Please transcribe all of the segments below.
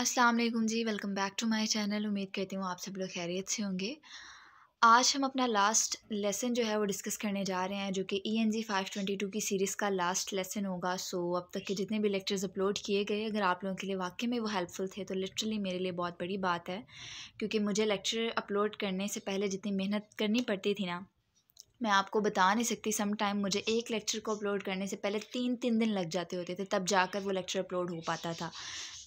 अस्सलाम वालेकुम जी welcome back to my channel उम्मीद करती हूँ आप सब लोग खैरियत से होंगे आज हम अपना लास्ट लेसन जो है वो डिस्कस करने जा रहे हैं जो कि E N G five twenty two की सीरीज़ का लास्ट लेसन होगा सो अब तक के जितने भी लेक्चर्स अपलोड किए गए अगर आप लोगों के लिए वाकई में वो हेल्पफुल थे तो लिटरली मेरे लिए बहुत बड़ी बात है क्योंकि मुझे लेक्चर अपलोड करने से पहले जितनी मेहनत करनी पड़ती थी ना मैं आपको बता नहीं सकती सम टाइम मुझे एक लेक्चर को अपलोड करने से पहले तीन तीन दिन लग जाते होते थे तब जाकर वो लेक्चर अपलोड हो पाता था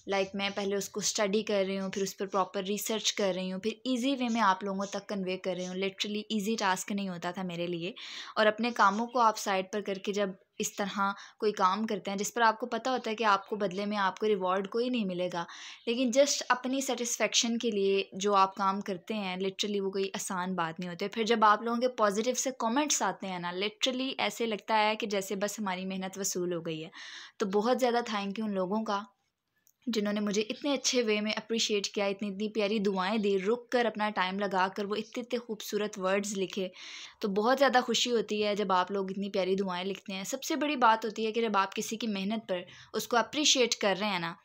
लाइक like, मैं पहले उसको स्टडी कर रही हूँ फिर उस पर प्रॉपर रिसर्च कर रही हूँ फिर इजी वे में आप लोगों तक कन्वे कर रही हूँ लिटरली इजी टास्क नहीं होता था मेरे लिए और अपने कामों को आप साइड पर करके जब इस तरह कोई काम करते हैं जिस पर आपको पता होता है कि आपको बदले में आपको रिवॉर्ड कोई नहीं मिलेगा लेकिन जस्ट अपनी सेटिस्फेक्शन के लिए जो आप काम करते हैं लिटरली वो कोई आसान बात नहीं होती फिर जब आप लोगों के पॉजिटिव से कमेंट्स आते हैं ना लिटरली ऐसे लगता है कि जैसे बस हमारी मेहनत वसूल हो गई है तो बहुत ज़्यादा थैंक यू उन लोगों का जिन्होंने मुझे इतने अच्छे वे में अप्रिशिएट किया इतनी इतनी प्यारी दुआएं दी रुक कर अपना टाइम लगा कर वो इतने इतने खूबसूरत वर्ड्स लिखे तो बहुत ज़्यादा खुशी होती है जब आप लोग इतनी प्यारी दुआएं लिखते हैं सबसे बड़ी बात होती है कि जब आप किसी की मेहनत पर उसको अप्रिशिएट कर रहे हैं ना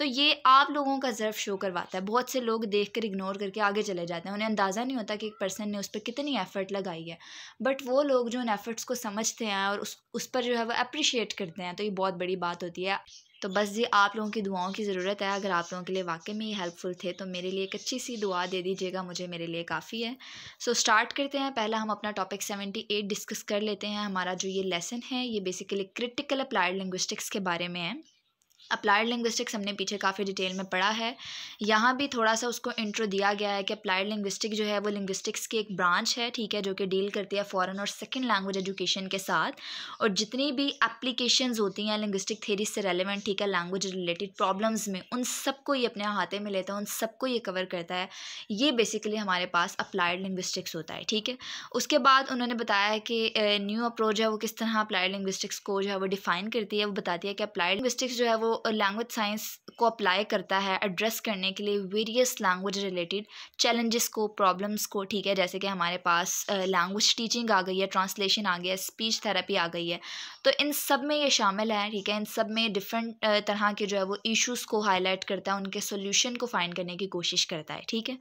तो ये आप लोगों का ज़र्फ शो करवाता है बहुत से लोग देख कर इग्नोर करके आगे चले जाते हैं उन्हें अंदाज़ा नहीं होता कि एक पर्सन ने उस पर कितनी एफ़र्ट लगाई है बट वो लोग जो उन एफ़र्ट्स को समझते हैं और उस उस पर जो है वो अप्रिशिएट करते हैं तो ये बहुत बड़ी बात होती है तो बस ये आप लोगों की दुआओं की ज़रूरत है अगर आप लोगों के लिए वाकई में ये हेल्पफुल थे तो मेरे लिए एक अच्छी सी दुआ दे दीजिएगा मुझे मेरे लिए काफ़ी है सो so, स्टार्ट करते हैं पहला हम अपना टॉपिक सेवेंटी एट डिस्कस कर लेते हैं हमारा जो ये लेसन है ये बेसिकली क्रिटिकल अप्लाइड लिंग्विस्टिक्स के बारे में है अप्लाइड लिंग्विस्टिक्स हमने पीछे काफ़ी डिटेल में पढ़ा है यहाँ भी थोड़ा सा उसको इंट्रो दिया गया है कि अप्लाइड लिंग्विस्टिक जो है वो लिंग्विस्टिक्स की एक ब्रांच है ठीक है जो कि डील करती है फ़ॉरन और सेकेंड लैंग्वेज एजुकेशन के साथ और जितनी भी एप्लीकेशंस होती हैं लिंग्विस्टिक थेरी से रेलिवेंट ठीक है लैंग्वेज रिलेटेड प्रॉब्लम्स में उन सबको ये अपने हाथे में लेता है उन सबको ये कवर करता है ये बेसिकली हमारे पास अप्लाइड लिंग्विस्टिक्स होता है ठीक है उसके बाद उन्होंने बताया कि न्यू अप्रोच है वो किस तरह अप्लाइड लिंग्विस्टिक्स को जो है वो डिफ़ाइन करती है वो बताती है कि अप्लाइड लिंग्विस्टिक्स जो है वो लैंग्वेज साइंस को अप्लाई करता है एड्रेस करने के लिए वेरियस लैंग्वेज रिलेटेड चैलेंजेस को प्रॉब्लम्स को ठीक है जैसे कि हमारे पास लैंग्वेज टीचिंग आ गई है ट्रांसलेशन आ गया है स्पीच थेरेपी आ गई है तो इन सब में ये शामिल है ठीक है इन सब में डिफरेंट तरह के जो है वो इशूज़ को हाईलाइट करता है उनके सोल्यूशन को फाइंड करने की कोशिश करता है ठीक है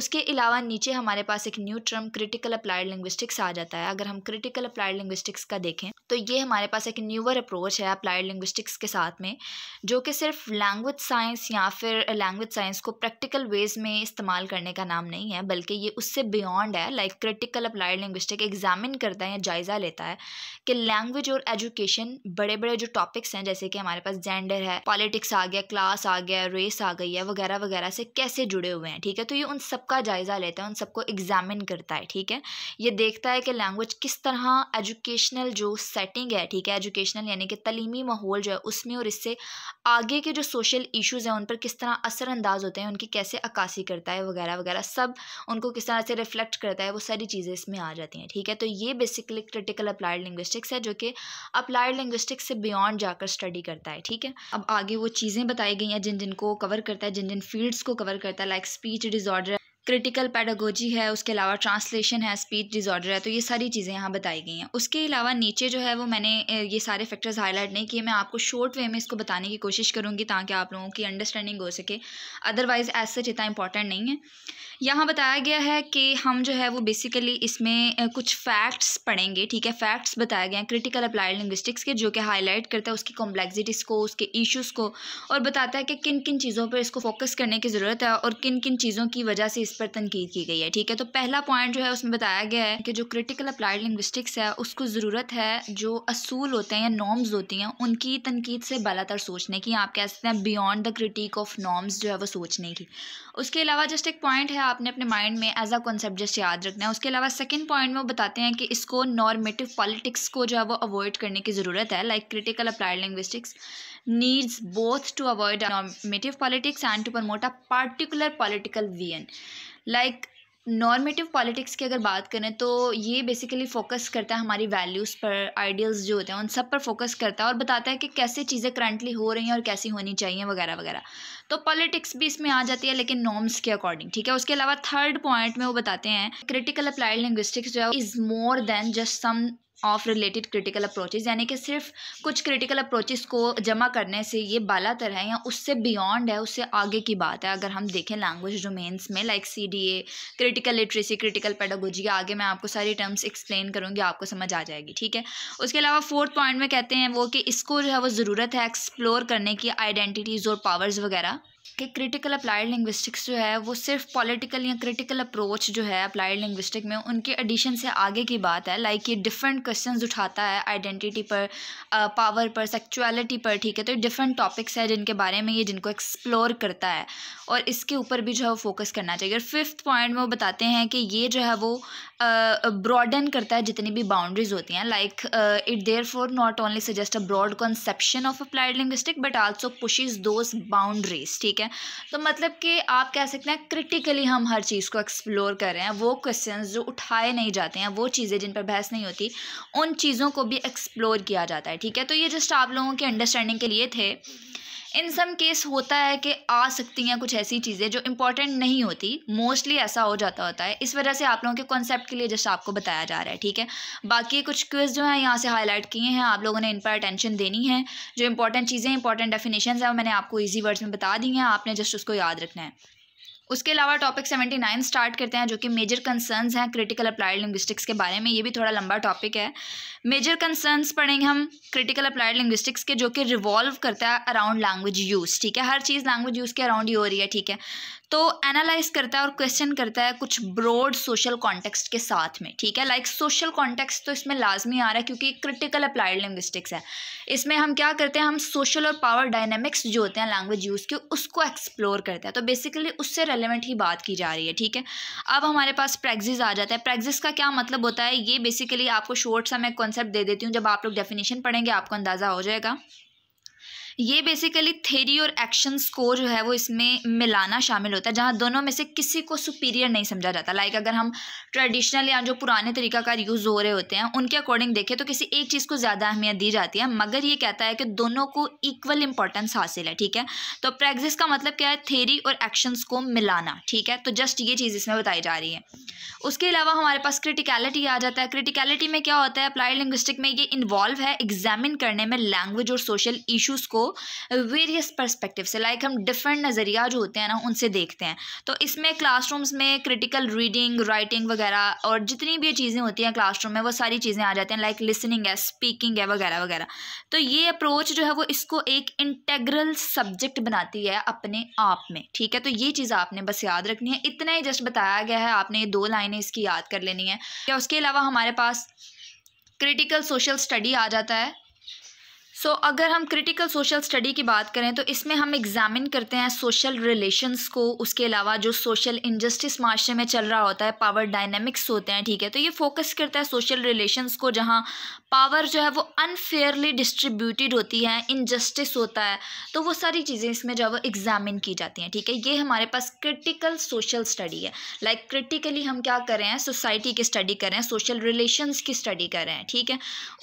उसके अलावा नीचे हमारे पास एक new term critical applied linguistics आ जाता है अगर हम क्रिटिकल अप्लाइड लिंग्विस्टिक्स का देखें तो ये हमारे पास एक न्यूअर अप्रोच है अप्लाइड लिंग्विस्टिक्स के साथ में जो कि सिर्फ लैंग्वेज साइंस या फिर लैंग्वेज साइंस को प्रैक्टिकल वेज में इस्तेमाल करने का नाम नहीं है बल्कि ये उससे बियॉन्ड है like critical applied linguistic examine करता है या जायज़ा लेता है कि लैंग्वेज और एजुकेशन बड़े बड़े जो टॉपिक्स हैं जैसे कि हमारे पास जेंडर है पॉलिटिक्स आ गया क्लास आ गया रेस आ गई है वगैरह वगैरह से कैसे जुड़े हुए हैं ठीक है तो ये उन सबका जायज़ा लेता है उन सबको एग्जामिन करता है ठीक है ये देखता है कि लैंग्वेज किस तरह एजुकेशनल जो सेटिंग है ठीक है एजुकेशनल यानी कि तलीमी माहौल जो है उसमें और इससे आगे के जो सोशल इश्यूज़ हैं उन पर किस तरह असरअंदाज होते हैं उनकी कैसे अक्सी करता है वगैरह वगैरह सब उनको किस तरह से रिफ्लेक्ट करता है वो सारी चीज़ें इसमें आ जाती हैं ठीक है तो ये बेसिकली क्रिटिकल अप्लाइड लिंग्विस्टिक्स है जो कि अप्लाइड लिंग्विस्टिक्स से बियॉन्ड जाकर स्टडी करता है ठीक है अब आगे वो चीज़ें बताई गई हैं जिन जिनको कवर करता है जिन जिन फील्ड्स को कवर करता है like speech disorder critical pedagogy है उसके अलावा ट्रांसलेशन है स्पीच डिसऑर्डर है तो ये सारी चीज़ें यहाँ बताई गई हैं उसके अलावा नीचे जो है वो मैंने ये सारे फैक्टर्स हाईलाइट नहीं किए मैं आपको शॉर्ट वे में इसको बताने की कोशिश करूँगी ताकि आप लोगों की अंडरस्टैंडिंग हो सके अदरवाइज़ एज सच इतना इंपॉर्टेंट नहीं है यहाँ बताया गया है कि हम जो है वो बेसिकली इसमें कुछ फैक्ट्स पढ़ेंगे ठीक है फैक्ट्स बताए गए हैं क्रिटिकल अप्लाइड लिंग्विस्टिक्स के जो कि हाईलाइट करता है उसकी कॉम्प्लेक्सिटीज़ को उसके इश्यूज़ को और बताता है कि किन किन चीज़ों पर इसको फोकस करने की ज़रूरत है और किन किन चीज़ों की वजह से इस पर तनकीद की गई है ठीक है तो पहला पॉइंट जो है उसमें बताया गया है कि जो क्रिटिकल अप्लाइड लिंग्विस्टिक्स है उसको ज़रूरत है जो असूल होते हैं या नॉर्म्स होती हैं उनकी तनकीद से बलातर सोचने की आप कह सकते हैं beyond the critique of norms जो है वो सोचने की उसके अलावा जस्ट एक पॉइंट है आपने अपने माइंड में एज अ कॉन्सेप्ट जस्ट याद रखना है उसके अलावा सेकेंड पॉइंट में बताते हैं कि इसको नॉर्मेटिव पॉलिटिक्स को जो है वो अवॉइड करने की ज़रूरत है like critical applied linguistics needs both to avoid normative politics and to promote a particular political vision like normative politics की अगर बात करें तो ये बेसिकली फोकस करता है हमारी वैल्यूज़ पर आइडियल्स जो होते हैं उन सब पर फोकस करता है और बताता है कि कैसे चीज़ें करंटली हो रही हैं और कैसी होनी चाहिए वगैरह वगैरह तो पॉलिटिक्स भी इसमें आ जाती है लेकिन नॉर्म्स के अकॉर्डिंग ठीक है उसके अलावा थर्ड पॉइंट में वो बताते हैं क्रिटिकल अप्लाइड लिंग्विस्टिक्स जो है is more than just some of related critical approaches यानी कि सिर्फ कुछ क्रिटिकल अप्रोचेज़ को जमा करने से ये बाला तरह है या उससे बियॉन्ड है उससे आगे की बात है अगर हम देखें लैंग्वेज डोमेन्स में like C D A critical literacy critical pedagogy आगे मैं आपको सारी टर्म्स एक्सप्लेन करूँगी आपको समझ आ जाएगी ठीक है उसके अलावा फोर्थ पॉइंट में कहते हैं वो कि इसको जो है वो ज़रूरत है एक्सप्लोर करने की आइडेंटिटीज़ और पावर्स वगैरह कि क्रिटिकल अप्लाइड लिंग्विस्टिक्स जो है वो सिर्फ पॉलिटिकल या क्रिटिकल अप्रोच जो है अप्लाइड लिंग्विस्टिक में उनके एडिशन से आगे की बात है लाइक ये डिफरेंट क्वेश्चन उठाता है आइडेंटिटी पर पावर पर सेक्चुअलिटी पर ठीक है तो डिफरेंट टॉपिक्स है जिनके बारे में ये जिनको एक्सप्लोर करता है और इसके ऊपर भी जो है वो फोकस करना चाहिए और फिफ्थ पॉइंट में वो बताते हैं कि ये जो है वो ब्रॉडन करता है जितनी भी बाउंड्रीज होती हैं like it therefore not only suggest a broad conception of applied linguistic but also pushes those boundaries ठीक है तो मतलब कि आप कह सकते हैं क्रिटिकली हम हर चीज़ को एक्सप्लोर कर रहे हैं वो क्वेश्चन जो उठाए नहीं जाते हैं वो चीज़ें जिन पर बहस नहीं होती उन चीज़ों को भी एक्सप्लोर किया जाता है ठीक है तो ये जस्ट आप लोगों के अंडरस्टैंडिंग के लिए थे इन सम केस होता है कि आ सकती हैं कुछ ऐसी चीज़ें जो इंपॉर्टेंट नहीं होती मोस्टली ऐसा हो जाता होता है इस वजह से आप लोगों के कॉन्सेप्ट के लिए जस्ट आपको बताया जा रहा है ठीक है बाकी कुछ क्विज जो हैं यहाँ से हाईलाइट किए हैं आप लोगों ने इन पर अटेंशन देनी है जो इंपॉर्टेंट चीज़ें इंपॉर्टेंट डेफिनेशन हैं वो मैंने आपको ईजी वर्ड्स में बता दी हैं आपने जस्ट उसको याद रखना है उसके अलावा टॉपिक सेवेंटी नाइन स्टार्ट करते हैं जो कि मेजर कंसर्न्स हैं क्रिटिकल अप्लाइड लिंग्विस्टिक्स के बारे में ये भी थोड़ा लंबा टॉपिक है मेजर कंसर्न्स पढ़ेंगे हम क्रिटिकल अप्लाइड लिंग्विस्टिक्स के जो कि रिवॉल्व करता है अराउंड लैंग्वेज यूज़ ठीक है हर चीज़ लैंग्वेज यूज़ के अराउंड ही हो रही है ठीक है तो एनालाइज करता है और क्वेश्चन करता है कुछ ब्रॉड सोशल कॉन्टेक्स्ट के साथ में ठीक है लाइक सोशल कॉन्टेक्स्ट तो इसमें लाजमी आ रहा है क्योंकि क्रिटिकल अप्लाइड लिंग्विस्टिक्स है इसमें हम क्या करते हैं हम सोशल और पावर डायनेमिक्स जो होते हैं लैंग्वेज यूज़ के उसको एक्सप्लोर करते हैं तो बेसिकली उससे रेलिवेंट ही बात की जा रही है ठीक है अब हमारे पास प्रैक्सिस आ जाता है प्रैक्सिस का क्या मतलब होता है ये बेसिकली आपको शॉर्ट सा मैं कॉन्सेप्ट दे देती हूँ जब आप लोग डेफिनेशन पढ़ेंगे आपको अंदाज़ा हो जाएगा ये बेसिकली थेरी और एक्शंस को जो है वो इसमें मिलाना शामिल होता है जहाँ दोनों में से किसी को सुपीरियर नहीं समझा जाता लाइक अगर हम ट्रेडिशनल या जो पुराने तरीक़ाकार यूज़ हो रहे होते हैं उनके अकॉर्डिंग देखें तो किसी एक चीज़ को ज़्यादा अहमियत दी जाती है मगर ये कहता है कि दोनों को इक्वल इंपॉर्टेंस हासिल है ठीक है तो प्रैक्सिस का मतलब क्या है थेरी और एक्शंस को मिलाना ठीक है तो जस्ट ये चीज़ इसमें बताई जा रही है उसके अलावा हमारे पास क्रिटिकलिटी आ जाता है क्रिटिकलिटी में क्या होता है अप्लाइड लिंग्विस्टिक में ये इन्वॉल्व है एग्जामिन करने में लैंग्वेज और सोशल इशूज़ को वेरियस परस्पेक्टिव से लाइक हम डिफरेंट नज़रिया जो होते हैं ना उनसे देखते हैं तो इसमें क्लासरूम्स में क्रिटिकल रीडिंग राइटिंग वगैरह और जितनी भी चीज़ें होती हैं क्लासरूम में वो सारी चीज़ें आ जाती हैं लाइक लिसनिंग है स्पीकिंग है वगैरह वगैरह तो ये अप्रोच जो है वो इसको एक इंटेग्रल सब्जेक्ट बनाती है अपने आप में ठीक है तो ये चीज़ आपने बस याद रखनी है इतना ही जस्ट बताया गया है आपने ये दो लाइनें इसकी याद कर लेनी है या उसके अलावा हमारे पास क्रिटिकल सोशल स्टडी आ जाता है सो so, अगर हम क्रिटिकल सोशल स्टडी की बात करें तो इसमें हम एग्जामिन करते हैं सोशल रिलेशंस को उसके अलावा जो सोशल इनजस्टिस माशरे में चल रहा होता है पावर डायनेमिक्स होते हैं ठीक है तो ये फोकस करता है सोशल रिलेशंस को जहाँ पावर जो है वो अनफेयरली डिस्ट्रीब्यूटेड होती है इनजस्टिस होता है तो वो सारी चीज़ें इसमें जो है वो एग्जामिन की जाती हैं ठीक है ये हमारे पास क्रिटिकल सोशल स्टडी है लाइक like, क्रिटिकली हम क्या कर रहे हैं सोसाइटी की स्टडी कर रहे हैं सोशल रिलेशंस की स्टडी कर रहे हैं ठीक है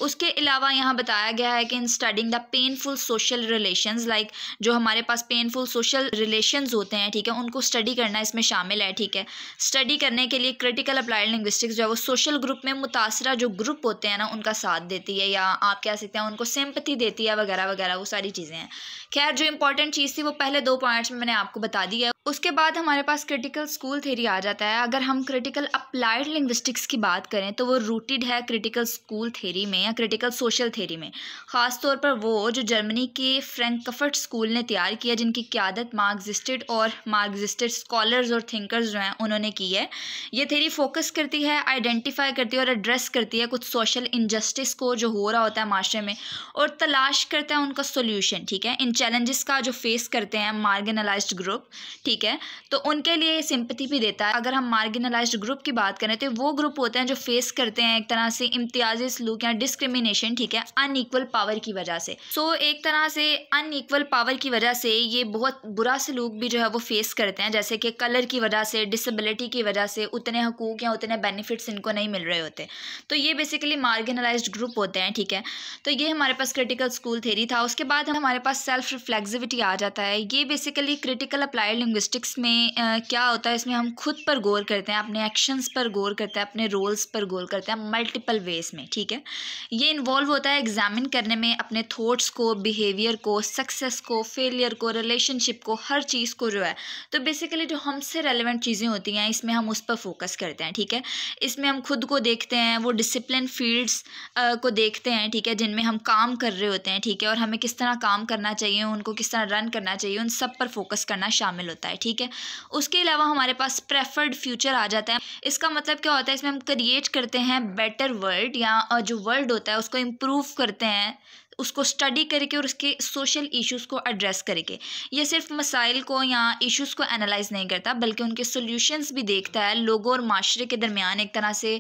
उसके अलावा यहाँ बताया गया है कि in studying the painful social relations like जो हमारे पास पेनफुल सोशल रिलेशंस होते हैं ठीक है उनको स्टडी करना इसमें शामिल है ठीक है स्टडी करने के लिए क्रिटिकल अप्लाइड लिंग्विस्टिक्स जो है वो सोशल ग्रुप में मुतासरा जो ग्रुप होते हैं ना उनका साथ देती है या आप कह सकते हैं उनको सिंपथी देती है वगैरह वगैरह वो सारी चीज़ें हैं खैर जो इंपॉर्टेंट चीज़ थी वो पहले दो पॉइंट्स में मैंने आपको बता दी है उसके बाद हमारे पास क्रिटिकल स्कूल थेरी आ जाता है अगर हम क्रिटिकल अप्लाइड लिंग्विस्टिक्स की बात करें तो वो रूटेड है क्रिटिकल स्कूल थेरी में या क्रिटिकल सोशल थेरी में ख़ासतौर पर वो जो जर्मनी के फ्रेंकफर्ट स्कूल ने तैयार किया जिनकी क्यादत मार्क्सिस्टेड और मार्क्सिस्टेड स्कॉलर्स और थिंकर्स जो हैं उन्होंने की है ये थेरी फोकस करती है आइडेंटिफाई करती है और एड्रेस करती है कुछ सोशल इनजस्टिस को जो हो रहा होता है माशरे में और तलाश करता है उनका सोल्यूशन ठीक है इन चैलेंजेस का जो फेस करते हैं मार्गिनलाइज ग्रुप ठीक है तो उनके लिए सिंपथी भी देता है अगर हम मार्गिनलाइज ग्रुप की बात करें तो वो ग्रुप होते हैं जो फेस करते हैं एक तरह से इम्तियाजी सलूक या डिस्क्रिमिनेशन ठीक है अनईक्वल पावर की वजह से सो so, एक तरह से अनईक्वल पावर की वजह से ये बहुत बुरा सलूक भी जो है वो फेस करते हैं जैसे कि कलर की वजह से डिसेबिलिटी की वजह से उतने हकूक या उतने बेनिफिट्स इनको नहीं मिल रहे होते तो ये बेसिकली मार्गेनलाइज ग्रुप होते हैं ठीक है तो ये हमारे पास क्रिटिकल स्कूल थेरी था उसके बाद हमारे पास सेल्फ रिफ्लेक्सिविटी आ जाता है ये बेसिकली क्रिटिकल अप्लाइड लिंग्विस्टिक्स में आ, क्या होता है इसमें हम खुद पर गौर करते हैं अपने एक्शंस पर गौर करते हैं अपने रोल्स पर गौर करते हैं मल्टीपल वेज में ठीक है ये इन्वॉल्व होता है एग्जामिन करने में अपने थॉट्स को बिहेवियर को सक्सेस को फेलियर को रिलेशनशिप को हर चीज़ को जो है तो बेसिकली जो हमसे रेलिवेंट चीज़ें होती हैं इसमें हम उस पर फोकस करते हैं ठीक है इसमें हम खुद को देखते हैं वो डिसिप्लिन फील्ड्स को देखते हैं ठीक है जिनमें हम काम कर रहे होते हैं ठीक है और हमें किस तरह काम करना चाहिए उनको किस तरह रन करना चाहिए उन सब पर फोकस करना शामिल होता है ठीक है उसके अलावा हमारे पास प्रेफर्ड फ्यूचर आ जाता है इसका मतलब क्या होता है इसमें हम क्रिएट करते हैं बेटर वर्ल्ड या जो वर्ल्ड होता है उसको इम्प्रूव करते हैं उसको स्टडी करके और उसके सोशल इश्यूज़ को एड्रेस करके ये सिर्फ मसाइल को या इश्यूज़ को एनालाइज नहीं करता बल्कि उनके सोल्यूशनस भी देखता है लोगों और माशरे के दरमियान एक तरह से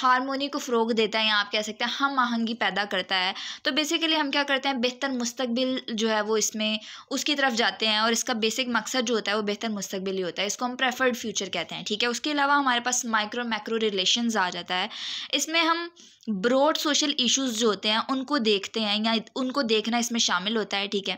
हारमोनी को फ़रोग देता है या आप कह सकते हैं हम आहंगी पैदा करता है तो बेसिकली हम क्या करते हैं बेहतर मुस्तबिल जो है वो इसमें उसकी तरफ जाते हैं और इसका बेसिक मकसद जो होता है वो बेहतर मुस्तबिल ही होता है इसको हम प्रेफर्ड फ्यूचर कहते हैं ठीक है उसके अलावा हमारे पास माइक्रो मैक्रो रिलेशन आ जाता है इसमें हम ब्रॉड सोशल इश्यूज जो होते हैं उनको देखते हैं या उनको देखना इसमें शामिल होता है ठीक है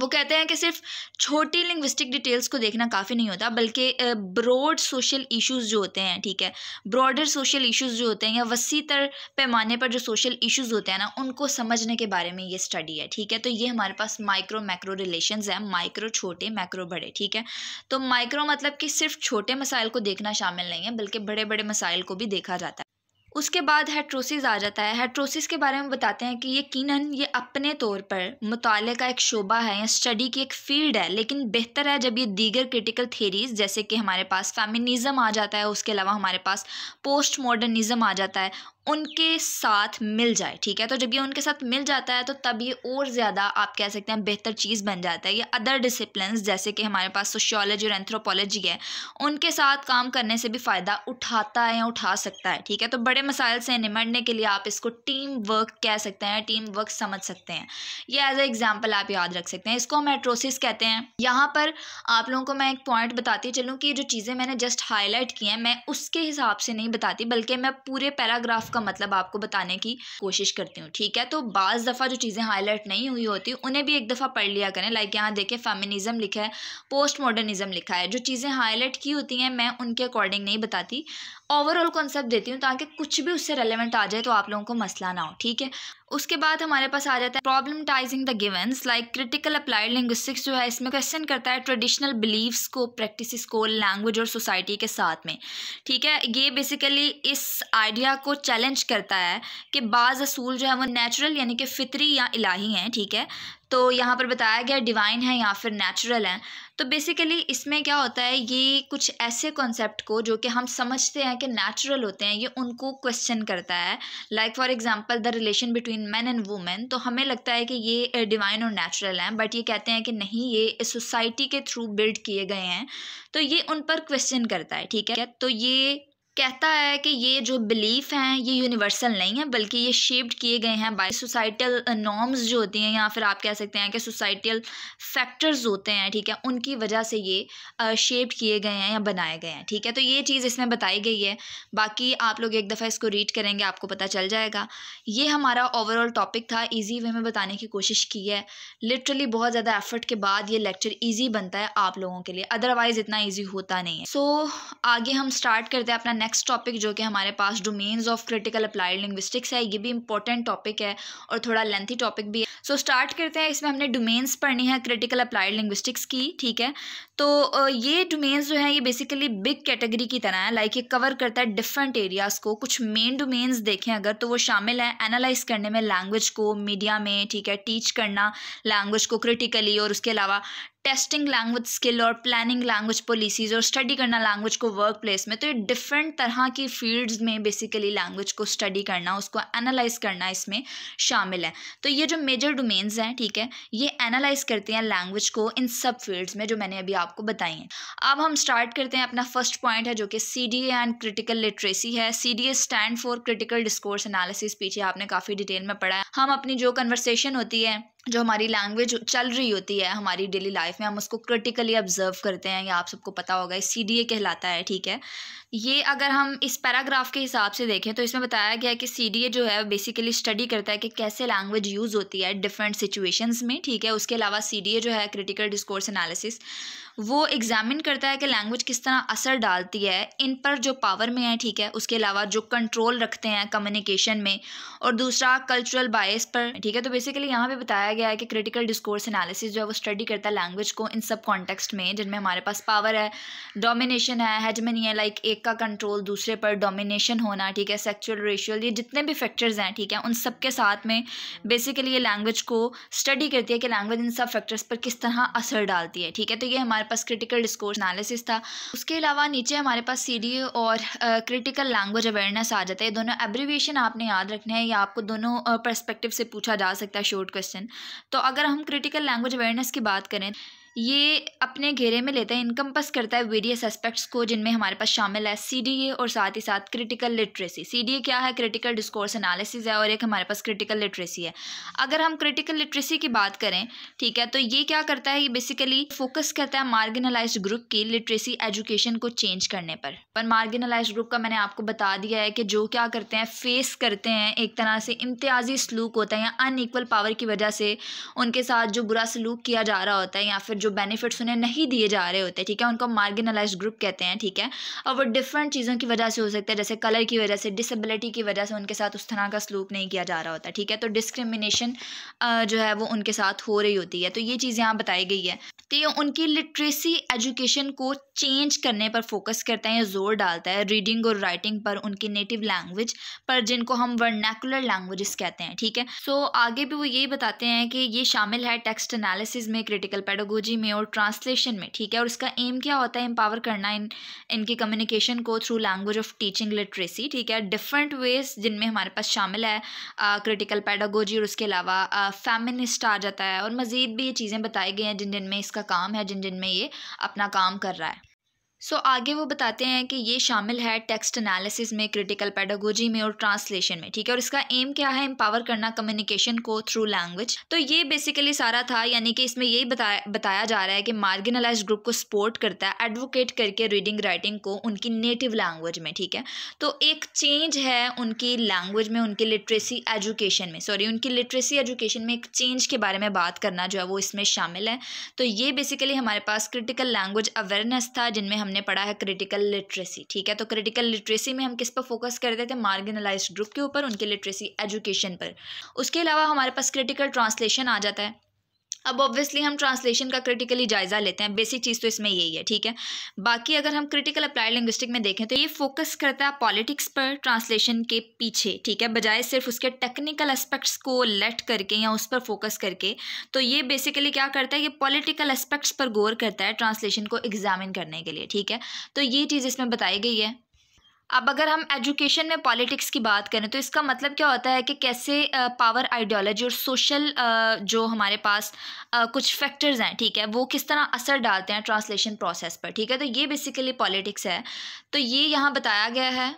वो कहते हैं कि सिर्फ छोटी लिंग्विस्टिक डिटेल्स को देखना काफ़ी नहीं होता बल्कि ब्रॉड सोशल इश्यूज जो होते हैं ठीक है ब्रॉडर सोशल इश्यूज जो होते हैं या वसी तर पैमाने पर जो सोशल इश्यूज होते हैं ना उनको समझने के बारे में ये स्टडी है ठीक है तो ये हमारे पास माइक्रो मैक्रो रिलेशन है माइक्रो छोटे मैक्रो बड़े ठीक है तो माइक्रो मतलब कि सिर्फ छोटे मसाइल को देखना शामिल नहीं है बल्कि बड़े बड़े मसाइल को भी देखा जाता है उसके बाद हेट्रोसिस आ जाता है हेट्रोसिस के बारे में बताते हैं कि ये कीनन ये अपने तौर पर मुताले का एक शोबा है या स्टडी की एक फील्ड है लेकिन बेहतर है जब ये दीगर क्रिटिकल थेरीज जैसे कि हमारे पास फेमिनिज्म आ जाता है उसके अलावा हमारे पास पोस्ट मॉडर्निज़्म आ जाता है उनके साथ मिल जाए ठीक है तो जब ये उनके साथ मिल जाता है तो तब ये और ज़्यादा आप कह सकते हैं बेहतर चीज़ बन जाता है ये अदर डिसिप्लिन जैसे कि हमारे पास सोशियोलॉजी और एंथ्रोपोलॉजी है उनके साथ काम करने से भी फ़ायदा उठाता है या उठा सकता है ठीक है तो बड़े मसाइल से निमटने के लिए आप इसको टीम वर्क कह सकते हैं टीम वर्क समझ सकते हैं ये एज ए एग्जाम्पल आप याद रख सकते हैं इसको हम एट्रोसिस कहते हैं यहाँ पर आप लोगों को मैं एक पॉइंट बताती चलूँ कि जो चीज़ें मैंने जस्ट हाईलाइट की हैं मैं उसके हिसाब से नहीं बताती बल्कि मैं पूरे पैराग्राफ का मतलब आपको बताने की कोशिश करती हूँ ठीक है तो बाज़ दफ़ा जो चीज़ें हाईलाइट नहीं हुई होती उन्हें भी एक दफ़ा पढ़ लिया करें लाइक यहाँ देखें फेमिनिज़म लिखा है पोस्ट मॉडर्निज़म लिखा है जो चीज़ें हाईलाइट की होती हैं मैं उनके अकॉर्डिंग नहीं बताती ओवरऑल कॉन्सेप्ट देती हूँ ताकि कुछ भी उससे रेलिवेंट आ जाए तो आप लोगों को मसला ना हो ठीक है उसके बाद हमारे पास आ जाता है problematizing the givens like critical applied linguistics जो है इसमें क्वेश्चन करता है ट्रेडिशनल बिलीव्स को प्रैक्टिस को लैंग्वेज और सोसाइटी के साथ में ठीक है ये बेसिकली इस आइडिया को चैलेंज करता है कि बाज़ असूल जो है वो नेचुरल यानी कि फितरी या इलाही हैं ठीक है तो यहाँ पर बताया गया डिवाइन है या फिर नेचुरल है तो बेसिकली इसमें क्या होता है ये कुछ ऐसे कॉन्सेप्ट को जो कि हम समझते हैं कि नेचुरल होते हैं ये उनको क्वेश्चन करता है like for example the relation between man and women तो हमें लगता है कि ये डिवाइन eh, और नेचुरल हैं बट ये कहते हैं कि नहीं ये सोसाइटी के थ्रू बिल्ड किए गए हैं तो ये उन पर क्वेश्चन करता है ठीक है तो ये कहता है कि ये जो बिलीफ हैं ये यूनिवर्सल नहीं है बल्कि ये शेप्ड किए गए हैं बाई सोसाइटल नॉर्म्स जो होती हैं या फिर आप कह सकते हैं कि सोसाइटल फैक्टर्स होते हैं ठीक है उनकी वजह से ये शेप्ड uh, किए गए हैं या बनाए गए हैं ठीक है तो ये चीज़ इसमें बताई गई है बाकी आप लोग एक दफ़ा इसको रीड करेंगे आपको पता चल जाएगा ये हमारा ओवरऑल टॉपिक था ईजी वे में बताने की कोशिश की है लिटरली बहुत ज़्यादा एफर्ट के बाद ये लेक्चर ईजी बनता है आप लोगों के लिए अदरवाइज़ इतना ईजी होता नहीं है सो so, आगे हम स्टार्ट करते हैं अपना नेक्स्ट टॉपिक जो कि हमारे पास domains of critical applied linguistics है ये भी इंपॉर्टेंट टॉपिक है और थोड़ा लेंथी टॉपिक भी है सो so, स्टार्ट करते हैं इसमें हमने डोमेन्स पढ़नी है क्रिटिकल अप्लाइड लिंग्विस्टिक्स की ठीक है तो ये डोमेन्स जो है ये बेसिकली बिग कैटेगरी की तरह है लाइक ये कवर करता है डिफरेंट एरियाज़ को कुछ मेन डोमेन्स देखें अगर तो वो शामिल है एनालाइज करने में लैंग्वेज को मीडिया में ठीक है टीच करना लैंग्वेज को क्रिटिकली और उसके अलावा टेस्टिंग लैंग्वेज स्किल और प्लानिंग लैंग्वेज पॉलिसीज़ और स्टडी करना लैंग्वेज को वर्क प्लेस में तो ये डिफरेंट तरह की फील्ड्स में बेसिकली लैंग्वेज को स्टडी करना उसको एनालाइज करना इसमें शामिल है तो ये जो मेजर डोमेन्स हैं ठीक है ये एनालाइज करते हैं लैंग्वेज को इन सब फील्ड्स में जो मैंने अभी आपको बताई हैं अब हम स्टार्ट करते हैं अपना फर्स्ट पॉइंट है जो कि C D and critical literacy है C D A stand for critical discourse analysis पीछे आपने काफ़ी डिटेल में पढ़ा है हम अपनी जो कन्वर्सेशन होती है जो हमारी लैंग्वेज चल रही होती है हमारी डेली लाइफ में हम उसको क्रिटिकली ऑब्जर्व करते हैं या आप सबको पता होगा सी डी ए कहलाता है ठीक है ये अगर हम इस पैराग्राफ के हिसाब से देखें तो इसमें बताया गया है कि सी डी ए जो है बेसिकली स्टडी करता है कि कैसे लैंग्वेज यूज़ होती है डिफरेंट सिचुएशंस में ठीक है उसके अलावा सी डी ए जो है क्रिटिकल डिस्कोर्स एनालिसिस वो एग्ज़ामिन करता है कि लैंग्वेज किस तरह असर डालती है इन पर जो पावर में है ठीक है उसके अलावा जो कंट्रोल रखते हैं कम्युनिकेशन में और दूसरा कल्चरल बायस पर ठीक है तो बेसिकली यहाँ पे बताया गया है कि क्रिटिकल डिस्कोर्स एनालिसिस जो है वो स्टडी करता है लैंग्वेज को इन सब कॉन्टेक्स्ट में जिनमें हमारे पास पावर है डोमिनेशन है हेजमनी है लाइक एक का कंट्रोल दूसरे पर डोमिनेशन होना ठीक है सेक्चुअल रेशियल ये जितने भी फैक्टर्स हैं ठीक है उन सब के साथ में बेसिकली ये लैंग्वेज को स्टडी करती है कि लैंग्वेज इन सब फैक्टर्स पर किस तरह असर डालती है ठीक है तो ये हमारे हमारे पास क्रिटिकल डिस्कोर्स एनालिसिस था उसके अलावा नीचे हमारे पास सी और क्रिटिकल लैंग्वेज अवेयरनेस आ जाता है दोनों एब्रीविएशन आपने याद रखने हैं या आपको दोनों परस्पेक्टिव से पूछा जा सकता है शॉर्ट क्वेश्चन तो अगर हम क्रिटिकल लैंग्वेज अवेयरनेस की बात करें ये अपने घेरे में लेता है इनकम्पस करता है वेरियस एस्पेक्ट्स को जिनमें हमारे पास शामिल है सी और साथ ही साथ क्रिटिकल लिटरेसी सी क्या है क्रिटिकल डिस्कोर्स एनालिसिस है और एक हमारे पास क्रिटिकल लिटरेसी है अगर हम क्रिटिकल लिटरेसी की बात करें ठीक है तो ये क्या करता है ये बेसिकली फोकस करता है मार्गिनलाइज ग्रुप की लिटरेसी एजुकेशन को चेंज करने पर पर मार्गिनलाइज ग्रुप का मैंने आपको बता दिया है कि जो क्या करते हैं फेस करते हैं एक तरह से इम्तियाजी सलूक होता है या अनईक्वल पावर की वजह से उनके साथ जो बुरा सलूक किया जा रहा होता है या फिर जो बेनिफिट्स उन्हें नहीं दिए जा रहे होते ठीक है उनको मार्गिनलाइज ग्रुप कहते हैं ठीक है और वो डिफरेंट चीज़ों की वजह से हो सकता है जैसे कलर की वजह से डिसेबिलिटी की वजह से उनके साथ उस तरह का स्लूप नहीं किया जा रहा होता ठीक है तो डिस्क्रिमिनेशन जो है वो उनके साथ हो रही होती है तो ये चीज़ यहाँ बताई गई है तो ये उनकी लिटरेसी एजुकेशन को चेंज करने पर फोकस करता है या जोर डालता है रीडिंग और राइटिंग पर उनकी नेटिव लैंग्वेज पर जिनको हम वर्नैकुलर लैंग्वेजेस कहते हैं ठीक है सो so, आगे भी वो यही बताते हैं कि ये शामिल है टेक्स्ट एनालिसिस में क्रिटिकल पेडोगोजी में और ट्रांसलेशन में ठीक है और इसका एम क्या होता है एम्पावर करना इन इनकी कम्युनिकेशन को through language of teaching literacy ठीक है डिफरेंट वेज जिनमें हमारे पास शामिल है क्रिटिकल पेडागोजी और उसके अलावा फेमिनिस्ट आ जाता है और मज़ीद भी ये चीज़ें बताई गई हैं जिन जिन में इसका काम है जिन जिन में ये अपना काम कर रहा है सो so, आगे वो बताते हैं कि ये शामिल है टेक्स्ट एनालिसिस में क्रिटिकल पैडागोजी में और ट्रांसलेशन में ठीक है और इसका एम क्या है एम्पावर करना कम्युनिकेशन को थ्रू लैंग्वेज तो ये बेसिकली सारा था यानी कि इसमें यही बताया बताया जा रहा है कि मार्गिनलाइज ग्रुप को सपोर्ट करता है एडवोकेट करके रीडिंग राइटिंग को उनकी नेटिव लैंग्वेज में ठीक है तो एक चेंज है उनकी लैंग्वेज में उनकी लिटरेसी एजुकेशन में सॉरी उनकी लिटरेसी एजुकेशन में एक चेंज के बारे में बात करना जो है वो इसमें शामिल है तो ये बेसिकली हमारे पास क्रिटिकल लैंग्वेज अवेयरनेस था जिनमें हम हमने पढ़ा है क्रिटिकल लिटरेसी ठीक है तो क्रिटिकल लिटरेसी में हम किस पर फोकस करते थे मार्गिनलाइज ग्रुप के ऊपर उनके लिटरेसी एजुकेशन पर उसके अलावा हमारे पास क्रिटिकल ट्रांसलेशन आ जाता है अब ऑब्वियसली हम ट्रांसलेशन का क्रिटिकली जायज़ा लेते हैं बेसिक चीज़ तो इसमें यही है ठीक है बाकी अगर हम क्रिटिकल अप्लाइड लिंग्विस्टिक में देखें तो ये फोकस करता है पॉलिटिक्स पर ट्रांसलेशन के पीछे ठीक है बजाय सिर्फ उसके टेक्निकल एस्पेक्ट्स को लेट करके या उस पर फोकस करके तो ये बेसिकली क्या करता है ये पॉलिटिकल एस्पेक्ट्स पर गौर करता है ट्रांसलेशन को एग्जामिन करने के लिए ठीक है तो ये चीज़ इसमें बताई गई है अब अगर हम एजुकेशन में पॉलिटिक्स की बात करें तो इसका मतलब क्या होता है कि कैसे पावर आइडियोलॉजी और सोशल जो हमारे पास कुछ फैक्टर्स हैं ठीक है वो किस तरह असर डालते हैं ट्रांसलेशन प्रोसेस पर ठीक है तो ये बेसिकली पॉलिटिक्स है तो ये यहाँ बताया गया है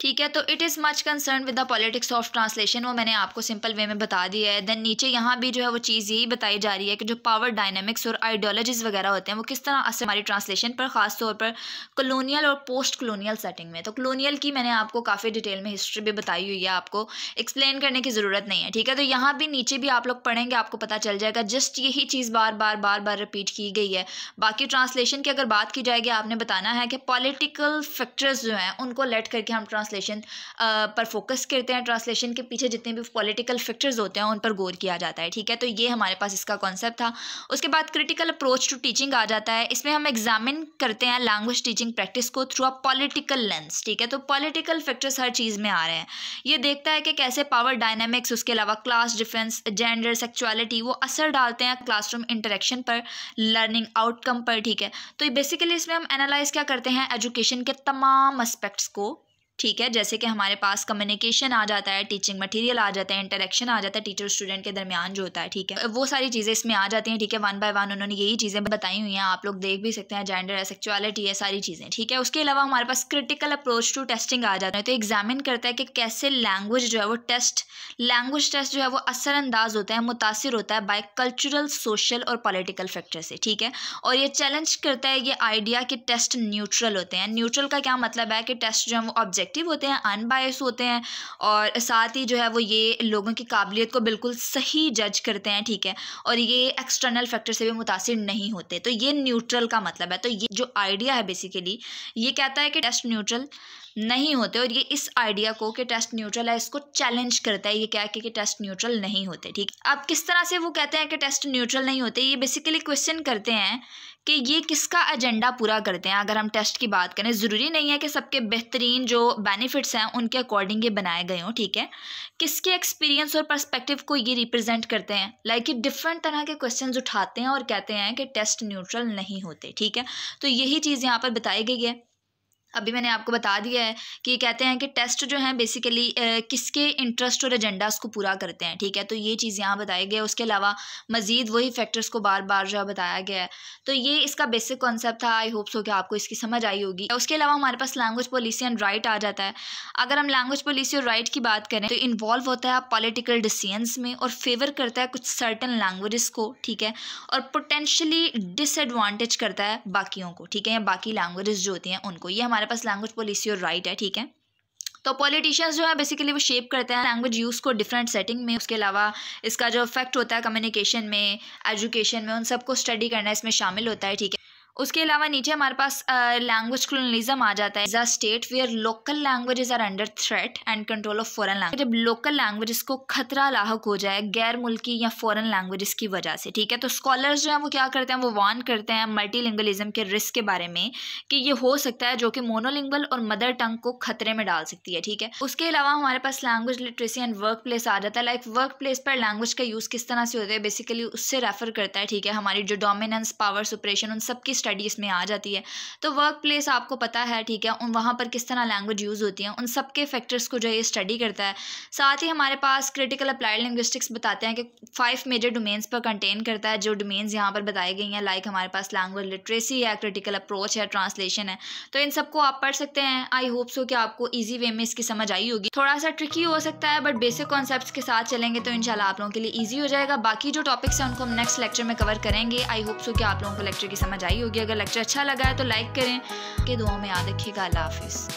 ठीक है तो it is much concern with the politics of translation वो मैंने आपको सिंपल वे में बता दिया है देन नीचे यहाँ भी जो है वो चीज़ यही बताई जा रही है कि जो पावर डायनेमिक्स और आइडियोलॉजीज़ वगैरह होते हैं वो किस तरह असर हमारी ट्रांसलेशन पर खास तौर पर कलोनियल और पोस्ट कलोनियल सेटिंग में तो कलोनियल की मैंने आपको काफ़ी डिटेल में हिस्ट्री भी बताई हुई है आपको एक्सप्लेन करने की ज़रूरत नहीं है ठीक है तो यहाँ भी नीचे भी आप लोग पढ़ेंगे आपको पता चल जाएगा जस्ट यही चीज़ बार बार बार बार रिपीट की गई है बाकी ट्रांसलेशन की अगर बात की जाएगी आपने बताना है कि पॉलिटिकल फैक्टर्स जो हैं उनको लेट करके हम ट्रांस ट्रांसलेशन पर फोकस करते हैं ट्रांसलेशन के पीछे जितने भी पॉलिटिकल फैक्टर्स होते हैं उन पर गौर किया जाता है ठीक है तो ये हमारे पास इसका कॉन्सेप्ट था उसके बाद क्रिटिकल अप्रोच टू टीचिंग आ जाता है इसमें हम एग्जामिन करते हैं लैंग्वेज टीचिंग प्रैक्टिस को थ्रू अ पॉलिटिकल लेंस ठीक है तो पॉलिटिकल फैक्टर्स हर चीज़ में आ रहे हैं ये देखता है कि कैसे पावर डायनामिक्स उसके अलावा क्लास डिफरेंस जेंडर सेक्चुअलिटी वो असर डालते हैं क्लासरूम इंटरेक्शन पर लर्निंग आउटकम पर ठीक है तो बेसिकली इसमें हम एनालाइज क्या करते हैं एजुकेशन के तमाम एस्पेक्ट्स को ठीक है जैसे कि हमारे पास कम्युनिकेशन आ जाता है टीचिंग मटेरियल आ जाता है इंटरेक्शन आ जाता है टीचर स्टूडेंट के दरमियान जो होता है ठीक है वो सारी चीज़ें इसमें आ जाती हैं ठीक है वन बाय वन उन्होंने यही चीज़ें बताई हुई हैं आप लोग देख भी सकते हैं जेंडर है सेक्चुअलिटी है सारी चीज़ें ठीक है उसके अलावा हमारे पास क्रिटिकल अप्रोच टू टेस्टिंग आ जाता है तो एग्जामिन करता है कि कैसे लैंग्वेज जो है वो टेस्ट लैंग्वेज टेस्ट जो है वो असरअंदाज होता है मुतासर होता है बाय कल्चरल सोशल और पॉलिटिकल फैक्टर से ठीक है और ये चैलेंज करता है ये आइडिया कि टेस्ट न्यूट्रल होते हैं न्यूट्रल का क्या मतलब है कि टेस्ट जो है वो ऑब्जेक्ट ऑब्जेक्टिव होते हैं अनबायस होते हैं और साथ ही जो है वो ये लोगों की काबिलियत को बिल्कुल सही जज करते हैं ठीक है और ये एक्सटर्नल फैक्टर से भी मुतासर नहीं होते तो ये न्यूट्रल का मतलब है तो ये जो आइडिया है बेसिकली ये कहता है कि टेस्ट न्यूट्रल नहीं होते और ये इस आइडिया को कि टेस्ट न्यूट्रल है इसको चैलेंज करता है ये क्या है कि, कि टेस्ट न्यूट्रल नहीं होते ठीक अब किस तरह से वो कहते हैं कि टेस्ट न्यूट्रल नहीं होते ये बेसिकली क्वेश्चन करते हैं कि ये किसका एजेंडा पूरा करते हैं अगर हम टेस्ट की बात करें ज़रूरी नहीं है कि सबके बेहतरीन जो बेनिफिट्स हैं उनके अकॉर्डिंग ये बनाए गए हों ठीक है किसके एक्सपीरियंस और पर्सपेक्टिव को ये रिप्रेजेंट करते हैं लाइक like, ये डिफरेंट तरह के क्वेश्चन उठाते हैं और कहते हैं कि टेस्ट न्यूट्रल नहीं होते ठीक है तो यही चीज़ यहाँ पर बताई गई है अभी मैंने आपको बता दिया है कि कहते हैं कि टेस्ट जो हैं बेसिकली किसके इंटरेस्ट और एजेंडा उसको पूरा करते हैं ठीक है तो ये चीज़ यहाँ बताई गई है उसके अलावा मज़ीद वही फैक्टर्स को बार बार जो है बताया गया है तो ये इसका बेसिक कॉन्सेप्ट था आई होप सो कि आपको इसकी समझ आई होगी उसके अलावा हमारे पास लैंग्वेज पॉलिसी एंड राइट आ जाता है अगर हम लैंग्वेज पॉलिसी और राइट की बात करें तो इन्वॉल्व होता है पॉलिटिकल डिसीजनस में और फेवर करता है कुछ सर्टन लैंग्वेज को ठीक है और पोटेंशली डिसएडवाटेज करता है बाकियों को ठीक है या बाकी लैंग्वेज जो होती हैं उनको ये हमारे हमारे पास लैंग्वेज पॉलिसी और राइट है ठीक है तो पॉलिटिशियंस जो है बेसिकली वो शेप करते हैं लैंग्वेज यूज़ को डिफरेंट सेटिंग में उसके अलावा इसका जो इफेक्ट होता है कम्युनिकेशन में एजुकेशन में उन सबको स्टडी करना इसमें शामिल होता है ठीक है उसके अलावा नीचे हमारे पास लैंग्वेज क्लोनलिज्म आ जाता है is a state where local languages are under threat and control of foreign language जब लोकल लैंग्वेजेस को खतरा लाक हो जाए गैर मुल्की या फॉरन लैंग्वेजेस की वजह से ठीक है तो स्कॉलर्स जो हैं वो क्या करते हैं वो वार्न करते हैं मल्टीलिंगलिज्म के रिस्क के बारे में कि ये हो सकता है जो कि मोनोलिंगल और मदर टंग को खतरे में डाल सकती है ठीक है उसके अलावा हमारे पास language literacy and workplace आ जाता है लाइक वर्क प्लेस पर लैंग्वेज का यूज़ किस तरह से होता है बेसिकली उससे रेफर करता है ठीक है हमारी जो डोमिनेंस पावर सुपरेशन उन सबकी स्टडीज़ में आ जाती है तो वर्क प्लेस आपको पता है ठीक है उन वहाँ पर किस तरह लैंग्वेज यूज़ होती है उन सब के फैक्टर्स को जो है स्टडी करता है साथ ही हमारे पास क्रिटिकल अप्लाइड लिंग्विस्टिक्स बताते हैं कि फाइव मेजर डोमेन्स पर कंटेन करता है जो डोमेन्स यहाँ पर बताई गई हैं लाइक हमारे पास लैंग्वेज लिटरेसी है क्रिटिकल अप्रोच है ट्रांसलेशन है तो इन सबको आप पढ़ सकते हैं आई होप सो कि आपको ईजी वे में इसकी समझ आई होगी थोड़ा सा ट्रिकी हो सकता है बट बेसिक कॉन्सेप्ट के साथ चलेंगे तो इनशाला आप लोगों के लिए ईजी हो जाएगा बाकी जो टॉपिक्स हैं उनको हम नेक्स्ट लेक्चर में कवर करेंगे आई होप सो कि आप लोगों को लेक्चर की समझ आई होगी होगी अगर लेक्चर अच्छा लगा है तो लाइक करें के दुआओं में याद रखिएगा अल्लाह हाफिज़